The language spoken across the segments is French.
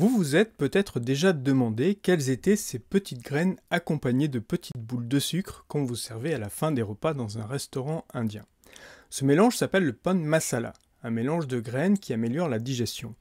Vous vous êtes peut-être déjà demandé quelles étaient ces petites graines accompagnées de petites boules de sucre qu'on vous servait à la fin des repas dans un restaurant indien. Ce mélange s'appelle le pan masala, un mélange de graines qui améliore la digestion.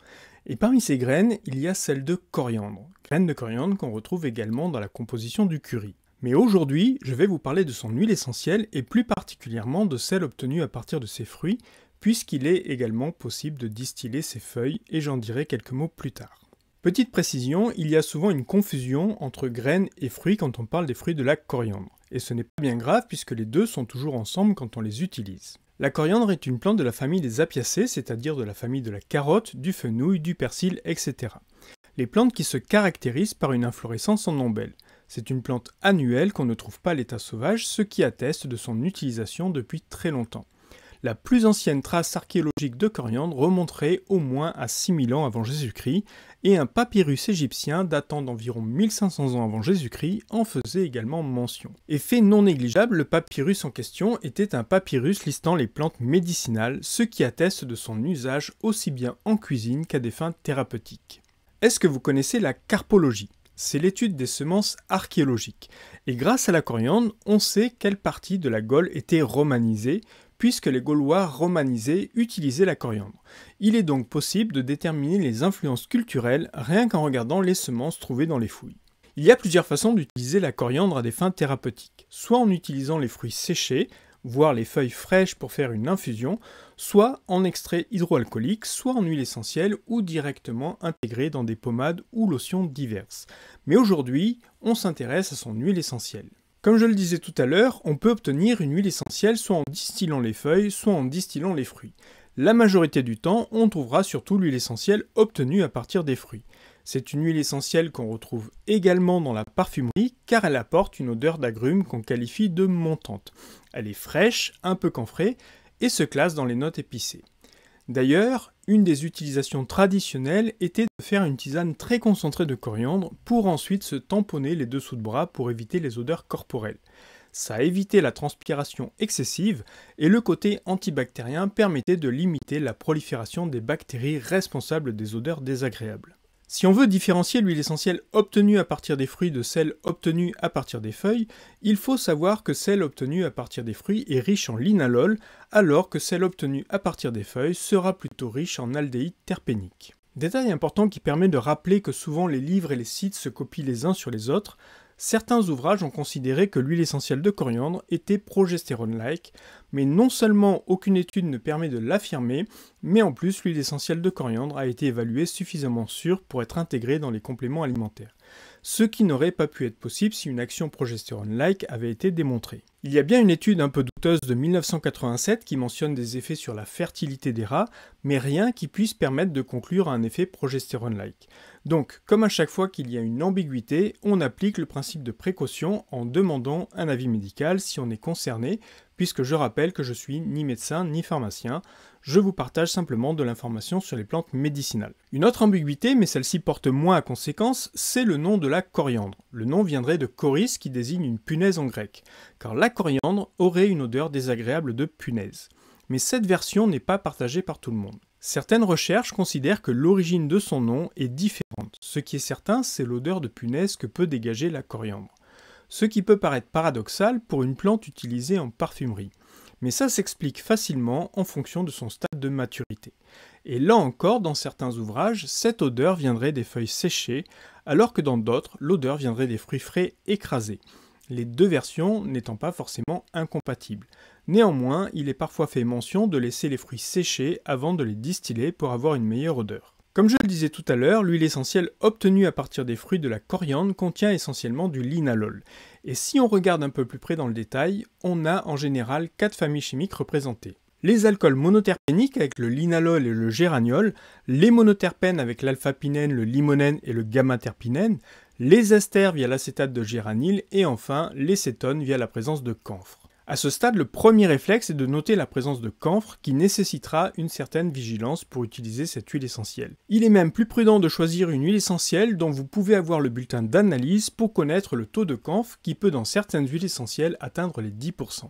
Et parmi ces graines, il y a celle de coriandre, graines de coriandre qu'on retrouve également dans la composition du curry. Mais aujourd'hui, je vais vous parler de son huile essentielle et plus particulièrement de celle obtenue à partir de ses fruits, puisqu'il est également possible de distiller ses feuilles et j'en dirai quelques mots plus tard. Petite précision, il y a souvent une confusion entre graines et fruits quand on parle des fruits de la coriandre. Et ce n'est pas bien grave puisque les deux sont toujours ensemble quand on les utilise. La coriandre est une plante de la famille des apiacées, c'est-à-dire de la famille de la carotte, du fenouil, du persil, etc. Les plantes qui se caractérisent par une inflorescence en ombelle. C'est une plante annuelle qu'on ne trouve pas à l'état sauvage, ce qui atteste de son utilisation depuis très longtemps. La plus ancienne trace archéologique de coriandre remonterait au moins à 6000 ans avant Jésus-Christ, et un papyrus égyptien datant d'environ 1500 ans avant Jésus-Christ en faisait également mention. Effet non négligeable, le papyrus en question était un papyrus listant les plantes médicinales, ce qui atteste de son usage aussi bien en cuisine qu'à des fins thérapeutiques. Est-ce que vous connaissez la carpologie c'est l'étude des semences archéologiques. Et grâce à la coriandre, on sait quelle partie de la Gaule était romanisée, puisque les Gaulois romanisés utilisaient la coriandre. Il est donc possible de déterminer les influences culturelles rien qu'en regardant les semences trouvées dans les fouilles. Il y a plusieurs façons d'utiliser la coriandre à des fins thérapeutiques, soit en utilisant les fruits séchés, voire les feuilles fraîches pour faire une infusion, soit en extrait hydroalcoolique, soit en huile essentielle ou directement intégrée dans des pommades ou lotions diverses. Mais aujourd'hui, on s'intéresse à son huile essentielle. Comme je le disais tout à l'heure, on peut obtenir une huile essentielle soit en distillant les feuilles, soit en distillant les fruits. La majorité du temps, on trouvera surtout l'huile essentielle obtenue à partir des fruits. C'est une huile essentielle qu'on retrouve également dans la parfumerie car elle apporte une odeur d'agrumes qu'on qualifie de montante. Elle est fraîche, un peu camfrée et se classe dans les notes épicées. D'ailleurs, une des utilisations traditionnelles était de faire une tisane très concentrée de coriandre pour ensuite se tamponner les dessous de bras pour éviter les odeurs corporelles. Ça évitait la transpiration excessive et le côté antibactérien permettait de limiter la prolifération des bactéries responsables des odeurs désagréables. Si on veut différencier l'huile essentielle obtenue à partir des fruits de celle obtenue à partir des feuilles, il faut savoir que celle obtenue à partir des fruits est riche en linalol, alors que celle obtenue à partir des feuilles sera plutôt riche en aldéhyde terpénique. Détail important qui permet de rappeler que souvent les livres et les sites se copient les uns sur les autres, certains ouvrages ont considéré que l'huile essentielle de coriandre était progestérone-like, mais non seulement aucune étude ne permet de l'affirmer, mais en plus l'huile essentielle de coriandre a été évaluée suffisamment sûre pour être intégrée dans les compléments alimentaires ce qui n'aurait pas pu être possible si une action progestérone-like avait été démontrée. Il y a bien une étude un peu douteuse de 1987 qui mentionne des effets sur la fertilité des rats, mais rien qui puisse permettre de conclure à un effet progestérone-like. Donc, comme à chaque fois qu'il y a une ambiguïté, on applique le principe de précaution en demandant un avis médical si on est concerné, puisque je rappelle que je suis ni médecin ni pharmacien, je vous partage simplement de l'information sur les plantes médicinales. Une autre ambiguïté, mais celle-ci porte moins à conséquence, c'est le nom de la coriandre. Le nom viendrait de choris qui désigne une punaise en grec, car la coriandre aurait une odeur désagréable de punaise. Mais cette version n'est pas partagée par tout le monde. Certaines recherches considèrent que l'origine de son nom est différente. Ce qui est certain, c'est l'odeur de punaise que peut dégager la coriandre ce qui peut paraître paradoxal pour une plante utilisée en parfumerie. Mais ça s'explique facilement en fonction de son stade de maturité. Et là encore, dans certains ouvrages, cette odeur viendrait des feuilles séchées, alors que dans d'autres, l'odeur viendrait des fruits frais écrasés, les deux versions n'étant pas forcément incompatibles. Néanmoins, il est parfois fait mention de laisser les fruits séchés avant de les distiller pour avoir une meilleure odeur. Comme je le disais tout à l'heure, l'huile essentielle obtenue à partir des fruits de la coriandre contient essentiellement du linalol. Et si on regarde un peu plus près dans le détail, on a en général quatre familles chimiques représentées. Les alcools monoterpéniques avec le linalol et le géraniol, les monoterpènes avec l'alpha-pinène, le limonène et le gamma-terpinène, les esters via l'acétate de géranyle et enfin les cétones via la présence de camphre. À ce stade, le premier réflexe est de noter la présence de camphre qui nécessitera une certaine vigilance pour utiliser cette huile essentielle. Il est même plus prudent de choisir une huile essentielle dont vous pouvez avoir le bulletin d'analyse pour connaître le taux de camphre qui peut dans certaines huiles essentielles atteindre les 10%.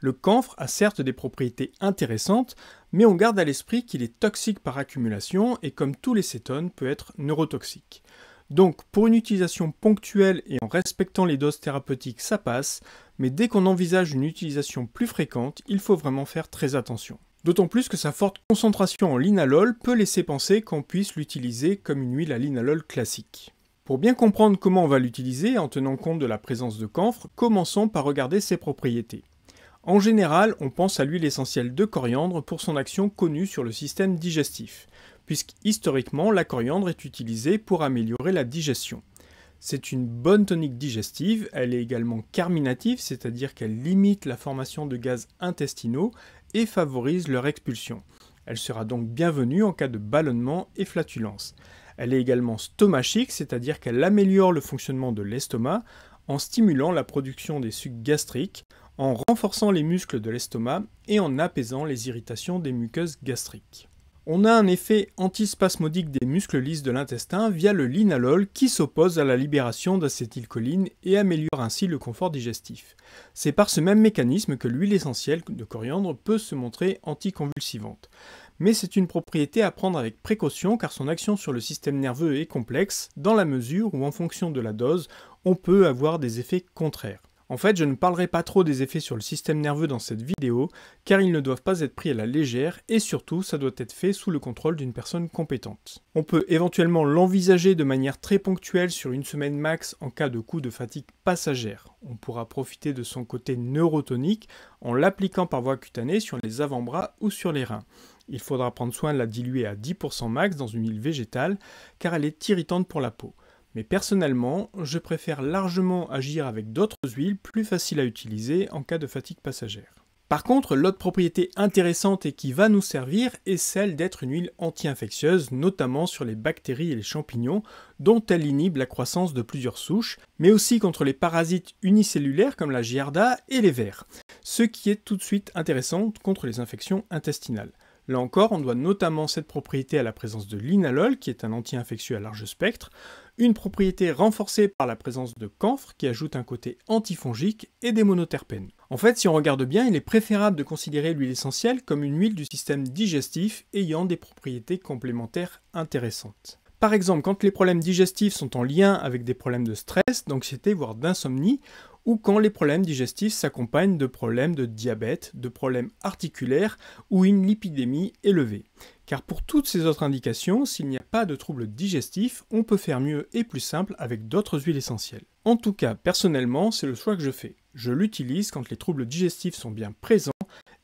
Le camphre a certes des propriétés intéressantes, mais on garde à l'esprit qu'il est toxique par accumulation et comme tous les cétones peut être neurotoxique. Donc pour une utilisation ponctuelle et en respectant les doses thérapeutiques, ça passe, mais dès qu'on envisage une utilisation plus fréquente, il faut vraiment faire très attention. D'autant plus que sa forte concentration en linalol peut laisser penser qu'on puisse l'utiliser comme une huile à linalol classique. Pour bien comprendre comment on va l'utiliser en tenant compte de la présence de camphre, commençons par regarder ses propriétés. En général, on pense à l'huile essentielle de coriandre pour son action connue sur le système digestif. Puisque historiquement, la coriandre est utilisée pour améliorer la digestion. C'est une bonne tonique digestive, elle est également carminative, c'est-à-dire qu'elle limite la formation de gaz intestinaux et favorise leur expulsion. Elle sera donc bienvenue en cas de ballonnement et flatulence. Elle est également stomachique, c'est-à-dire qu'elle améliore le fonctionnement de l'estomac en stimulant la production des sucs gastriques, en renforçant les muscles de l'estomac et en apaisant les irritations des muqueuses gastriques on a un effet antispasmodique des muscles lisses de l'intestin via le linalol qui s'oppose à la libération d'acétylcholine et améliore ainsi le confort digestif. C'est par ce même mécanisme que l'huile essentielle de coriandre peut se montrer anticonvulsivante. Mais c'est une propriété à prendre avec précaution car son action sur le système nerveux est complexe dans la mesure où en fonction de la dose, on peut avoir des effets contraires. En fait, je ne parlerai pas trop des effets sur le système nerveux dans cette vidéo, car ils ne doivent pas être pris à la légère, et surtout, ça doit être fait sous le contrôle d'une personne compétente. On peut éventuellement l'envisager de manière très ponctuelle sur une semaine max en cas de coup de fatigue passagère. On pourra profiter de son côté neurotonique en l'appliquant par voie cutanée sur les avant-bras ou sur les reins. Il faudra prendre soin de la diluer à 10% max dans une huile végétale, car elle est irritante pour la peau. Mais personnellement, je préfère largement agir avec d'autres huiles plus faciles à utiliser en cas de fatigue passagère. Par contre, l'autre propriété intéressante et qui va nous servir est celle d'être une huile anti-infectieuse, notamment sur les bactéries et les champignons, dont elle inhibe la croissance de plusieurs souches, mais aussi contre les parasites unicellulaires comme la giarda et les vers, ce qui est tout de suite intéressant contre les infections intestinales. Là encore, on doit notamment cette propriété à la présence de linalol, qui est un anti-infectieux à large spectre, une propriété renforcée par la présence de camphre qui ajoute un côté antifongique et des monoterpènes. En fait, si on regarde bien, il est préférable de considérer l'huile essentielle comme une huile du système digestif ayant des propriétés complémentaires intéressantes. Par exemple, quand les problèmes digestifs sont en lien avec des problèmes de stress, d'anxiété, voire d'insomnie, ou quand les problèmes digestifs s'accompagnent de problèmes de diabète, de problèmes articulaires ou une lipidémie élevée. Car pour toutes ces autres indications, s'il n'y a de troubles digestifs, on peut faire mieux et plus simple avec d'autres huiles essentielles. En tout cas, personnellement, c'est le choix que je fais. Je l'utilise quand les troubles digestifs sont bien présents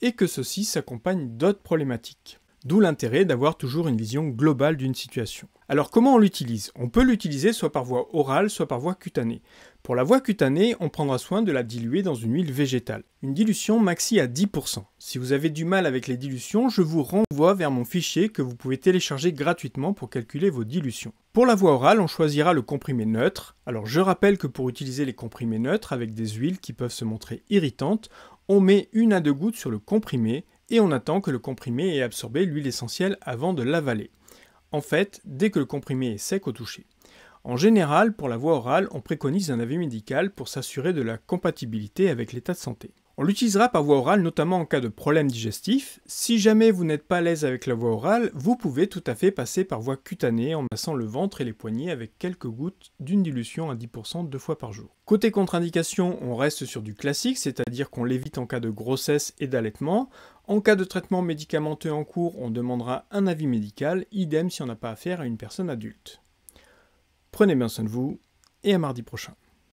et que ceux-ci s'accompagnent d'autres problématiques. D'où l'intérêt d'avoir toujours une vision globale d'une situation. Alors comment on l'utilise On peut l'utiliser soit par voie orale, soit par voie cutanée. Pour la voie cutanée, on prendra soin de la diluer dans une huile végétale. Une dilution maxi à 10%. Si vous avez du mal avec les dilutions, je vous renvoie vers mon fichier que vous pouvez télécharger gratuitement pour calculer vos dilutions. Pour la voie orale, on choisira le comprimé neutre. Alors je rappelle que pour utiliser les comprimés neutres avec des huiles qui peuvent se montrer irritantes, on met une à deux gouttes sur le comprimé et on attend que le comprimé ait absorbé l'huile essentielle avant de l'avaler. En fait, dès que le comprimé est sec au toucher. En général, pour la voie orale, on préconise un avis médical pour s'assurer de la compatibilité avec l'état de santé. On l'utilisera par voie orale notamment en cas de problème digestif. Si jamais vous n'êtes pas à l'aise avec la voie orale, vous pouvez tout à fait passer par voie cutanée en massant le ventre et les poignets avec quelques gouttes d'une dilution à 10% deux fois par jour. Côté contre-indication, on reste sur du classique, c'est-à-dire qu'on l'évite en cas de grossesse et d'allaitement. En cas de traitement médicamenteux en cours, on demandera un avis médical, idem si on n'a pas affaire à une personne adulte. Prenez bien soin de vous et à mardi prochain.